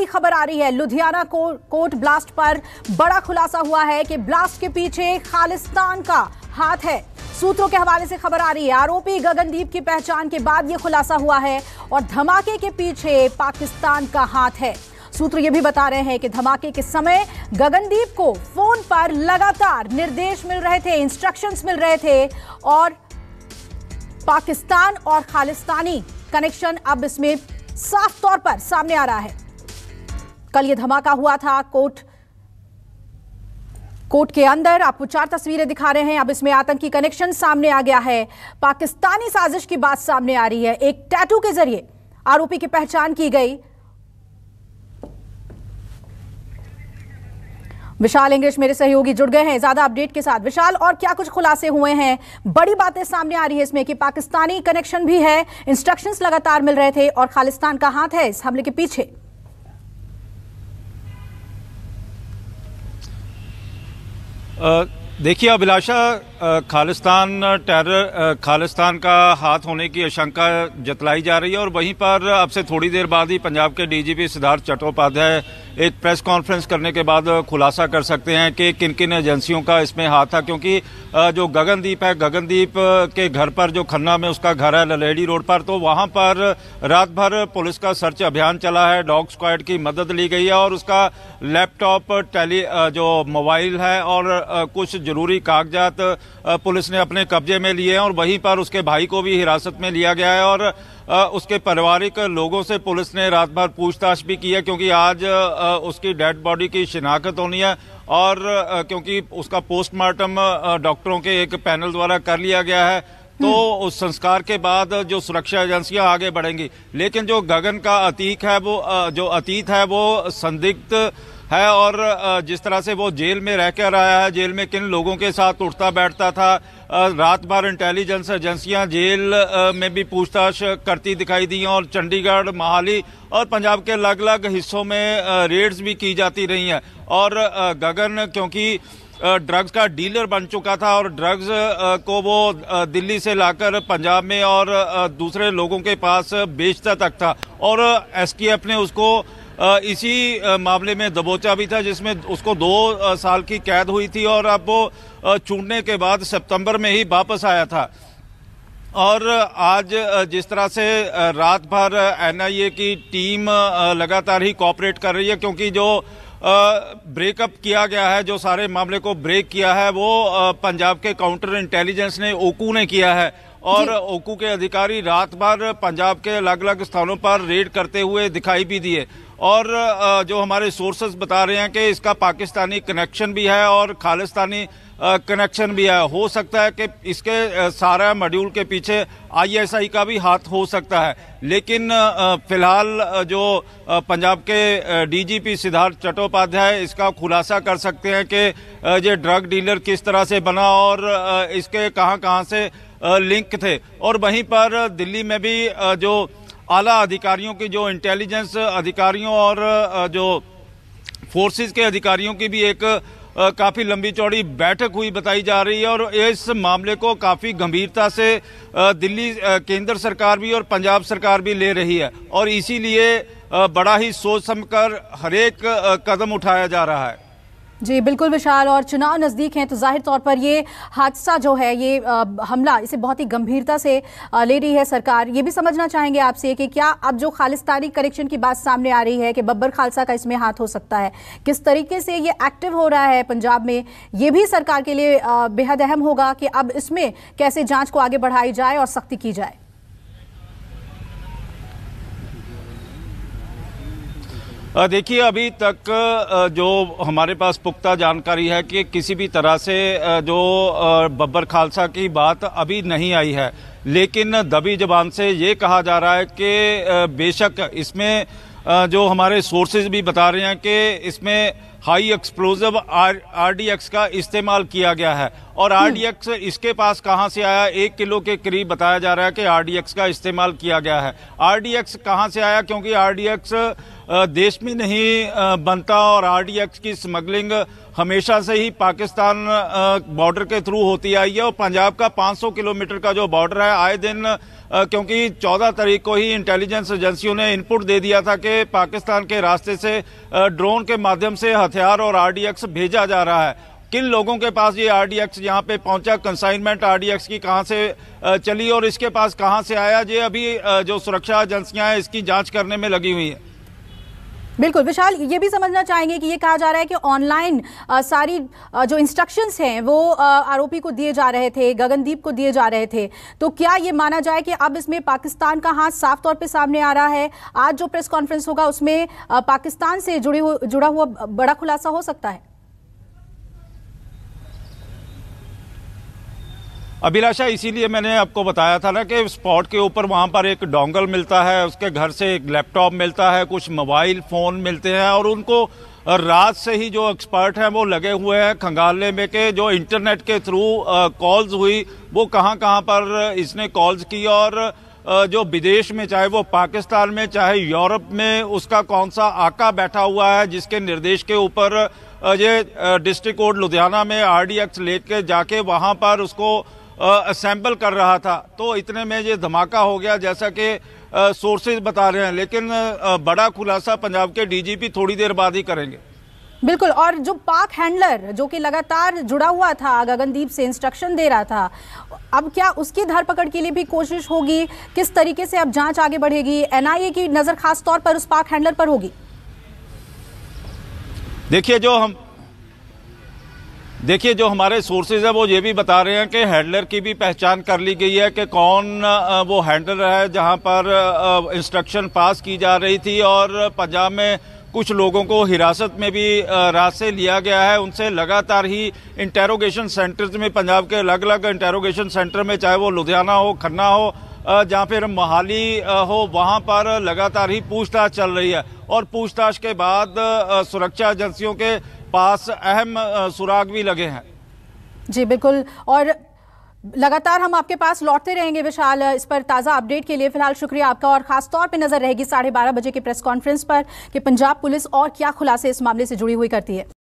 बड़ी खबर आ रही है लुधियाना को, कोर्ट ब्लास्ट पर बड़ा खुलासा हुआ है कि ब्लास्ट के पीछे खालिस्तान का हाथ है सूत्रों के हवाले से खबर आ रही है आरोपी गगनदीप की पहचान के बाद यह खुलासा हुआ है और धमाके के पीछे पाकिस्तान का हाथ है सूत्र ये भी बता रहे हैं कि धमाके के समय गगनदीप को फोन पर लगातार निर्देश मिल रहे थे इंस्ट्रक्शंस मिल रहे थे और पाकिस्तान और खालिस्तानी कनेक्शन अब इसमें साफ तौर पर सामने आ रहा है कल ये धमाका हुआ था कोर्ट कोर्ट के अंदर आपको चार तस्वीरें दिखा रहे हैं अब इसमें आतंकी कनेक्शन सामने आ गया है पाकिस्तानी साजिश की बात सामने आ रही है एक टैटू के जरिए आरोपी की पहचान की गई विशाल इंग्लिश मेरे सहयोगी जुड़ गए हैं ज्यादा अपडेट के साथ विशाल और क्या कुछ खुलासे हुए हैं बड़ी बातें सामने आ रही है इसमें कि पाकिस्तानी कनेक्शन भी है इंस्ट्रक्शंस लगातार मिल रहे थे और खालिस्तान का हाथ है इस हमले के पीछे देखिए अभिलाषा खालिस्तान टेरर खालिस्तान का हाथ होने की आशंका जतलाई जा रही है और वहीं पर अब से थोड़ी देर बाद ही पंजाब के डीजीपी सिद्धार्थ चट्टोपाध्याय एक प्रेस कॉन्फ्रेंस करने के बाद खुलासा कर सकते हैं कि किन किन एजेंसियों का इसमें हाथ था क्योंकि जो गगनदीप है गगनदीप के घर पर जो खन्ना में उसका घर है ललेड़ी रोड पर तो वहां पर रात भर पुलिस का सर्च अभियान चला है डॉग स्क्वाड की मदद ली गई है और उसका लैपटॉप टेली जो मोबाइल है और कुछ जरूरी कागजात पुलिस ने अपने कब्जे में लिए हैं और वहीं पर उसके भाई को भी हिरासत में लिया गया है और उसके पारिवारिक लोगों से पुलिस ने रात भर पूछताछ भी की है क्योंकि आज उसकी डेड बॉडी की शिनाख्त होनी है और क्योंकि उसका पोस्टमार्टम डॉक्टरों के एक पैनल द्वारा कर लिया गया है तो हम्म। उस संस्कार के बाद जो सुरक्षा एजेंसियां आगे बढ़ेंगी लेकिन जो गगन का अतीक है वो जो अतीत है वो संदिग्ध है और जिस तरह से वो जेल में रह कर आया है जेल में किन लोगों के साथ उठता बैठता था रात भर इंटेलिजेंस एजेंसियां जेल में भी पूछताछ करती दिखाई दी और चंडीगढ़ मोहाली और पंजाब के अलग अलग हिस्सों में रेड्स भी की जाती रही हैं और गगन क्योंकि ड्रग्स का डीलर बन चुका था और ड्रग्स को वो दिल्ली से लाकर पंजाब में और दूसरे लोगों के पास बेचता तक था और एसटीएफ ने उसको इसी मामले में दबोचा भी था जिसमें उसको दो साल की कैद हुई थी और अब वो छूटने के बाद सितंबर में ही वापस आया था और आज जिस तरह से रात भर एनआईए की टीम लगातार ही कॉपरेट कर रही है क्योंकि जो ब्रेकअप किया गया है जो सारे मामले को ब्रेक किया है वो पंजाब के काउंटर इंटेलिजेंस ने ओकू ने किया है और ओकू के अधिकारी रात भर पंजाब के अलग अलग स्थानों पर रेड करते हुए दिखाई भी दिए और जो हमारे सोर्सेज बता रहे हैं कि इसका पाकिस्तानी कनेक्शन भी है और खालिस्तानी कनेक्शन भी है हो सकता है कि इसके सारा मॉड्यूल के पीछे आईएसआई का भी हाथ हो सकता है लेकिन फिलहाल जो पंजाब के डीजीपी सिद्धार्थ चट्टोपाध्याय इसका खुलासा कर सकते हैं कि ये ड्रग डीलर किस तरह से बना और इसके कहां कहां से लिंक थे और वहीं पर दिल्ली में भी जो आला अधिकारियों की जो इंटेलिजेंस अधिकारियों और जो फोर्सेस के अधिकारियों की भी एक काफ़ी लंबी चौड़ी बैठक हुई बताई जा रही है और इस मामले को काफ़ी गंभीरता से दिल्ली केंद्र सरकार भी और पंजाब सरकार भी ले रही है और इसीलिए बड़ा ही सोच समझकर हरेक कदम उठाया जा रहा है जी बिल्कुल विशाल और चुनाव नज़दीक हैं तो जाहिर तौर पर ये हादसा जो है ये आ, हमला इसे बहुत ही गंभीरता से आ, ले रही है सरकार ये भी समझना चाहेंगे आपसे कि क्या अब जो खालिस्तानी करेक्शन की बात सामने आ रही है कि बब्बर खालसा का इसमें हाथ हो सकता है किस तरीके से ये एक्टिव हो रहा है पंजाब में ये भी सरकार के लिए बेहद अहम होगा कि अब इसमें कैसे जाँच को आगे बढ़ाई जाए और सख्ती की जाए देखिए अभी तक जो हमारे पास पुख्ता जानकारी है कि किसी भी तरह से जो बब्बर खालसा की बात अभी नहीं आई है लेकिन दबी जबान से ये कहा जा रहा है कि बेशक इसमें जो हमारे सोर्सेज भी बता रहे हैं कि इसमें हाई एक्सप्लोजिव आर आरडीएक्स का इस्तेमाल किया गया है और आरडीएक्स इसके पास कहां से आया एक किलो के करीब बताया जा रहा है कि आरडीएक्स का इस्तेमाल किया गया है आरडीएक्स कहां से आया क्योंकि आरडीएक्स देश में नहीं बनता और आरडीएक्स की स्मगलिंग हमेशा से ही पाकिस्तान बॉर्डर के थ्रू होती आई है और पंजाब का 500 किलोमीटर का जो बॉर्डर है आए दिन क्योंकि 14 तारीख को ही इंटेलिजेंस एजेंसियों ने इनपुट दे दिया था कि पाकिस्तान के रास्ते से ड्रोन के माध्यम से हथियार और आरडीएक्स भेजा जा रहा है किन लोगों के पास ये आर डी एक्स यहाँ पे पहुंचा कंसाइनमेंट आर डी एक्स की कहाँ से चली और इसके पास कहाँ से आया ये अभी जो सुरक्षा एजेंसियां हैं इसकी जांच करने में लगी हुई हैं बिल्कुल विशाल ये भी समझना चाहेंगे कि ये कहा जा रहा है कि ऑनलाइन सारी आ, जो इंस्ट्रक्शंस हैं वो आ, आरोपी को दिए जा रहे थे गगनदीप को दिए जा रहे थे तो क्या ये माना जाए कि अब इसमें पाकिस्तान का हाथ साफ तौर पे सामने आ रहा है आज जो प्रेस कॉन्फ्रेंस होगा उसमें आ, पाकिस्तान से जुड़ी हु, जुड़ा हुआ बड़ा खुलासा हो सकता है अभिलाषा इसीलिए मैंने आपको बताया था ना कि स्पॉट के ऊपर वहाँ पर एक डोंगल मिलता है उसके घर से एक लैपटॉप मिलता है कुछ मोबाइल फ़ोन मिलते हैं और उनको रात से ही जो एक्सपर्ट हैं वो लगे हुए हैं खंगालने में के जो इंटरनेट के थ्रू कॉल्स हुई वो कहाँ कहाँ पर इसने कॉल्स की और जो विदेश में चाहे वो पाकिस्तान में चाहे यूरोप में उसका कौन सा आका बैठा हुआ है जिसके निर्देश के ऊपर ये डिस्ट्रिक्ट कोर्ट लुधियाना में आरडीएक्स लेके जाके वहाँ पर उसको असेंबल कर रहा था तो इतने में ये धमाका हो गया जैसा कि सोर्सेज बता रहे हैं लेकिन आ, बड़ा खुलासा पंजाब के डीजीपी थोड़ी देर बाद ही करेंगे बिल्कुल और जो पाक हैंडलर जो कि लगातार जुड़ा हुआ था गगनदीप से इंस्ट्रक्शन दे रहा था अब क्या उसकी धरपकड़ के लिए भी कोशिश होगी किस तरीके से अब जांच आगे बढ़ेगी एनआईए की नज़र खास तौर पर उस पाक हैंडलर पर होगी देखिए जो हम देखिए जो हमारे सोर्सेज है वो ये भी बता रहे हैं कि हैंडलर की भी पहचान कर ली गई है कि कौन वो हैंडलर है जहां पर इंस्ट्रक्शन पास की जा रही थी और पंजाब में कुछ लोगों को हिरासत में भी रात से लिया गया है उनसे लगातार ही इंटेरोगेशन सेंटर्स में पंजाब के अलग अलग इंटेरोगेशन सेंटर में चाहे वो लुधियाना हो खन्ना हो जहाँ फिर मोहाली हो वहाँ पर लगातार ही पूछताछ चल रही है और पूछताछ के बाद सुरक्षा एजेंसियों के पास अहम सुराग भी लगे हैं जी बिल्कुल और लगातार हम आपके पास लौटते रहेंगे विशाल इस पर ताज़ा अपडेट के लिए फिलहाल शुक्रिया आपका और खास तौर पे नज़र रहेगी साढ़े बारह बजे के प्रेस कॉन्फ्रेंस पर कि पंजाब पुलिस और क्या खुलासे इस मामले से जुड़ी हुई करती है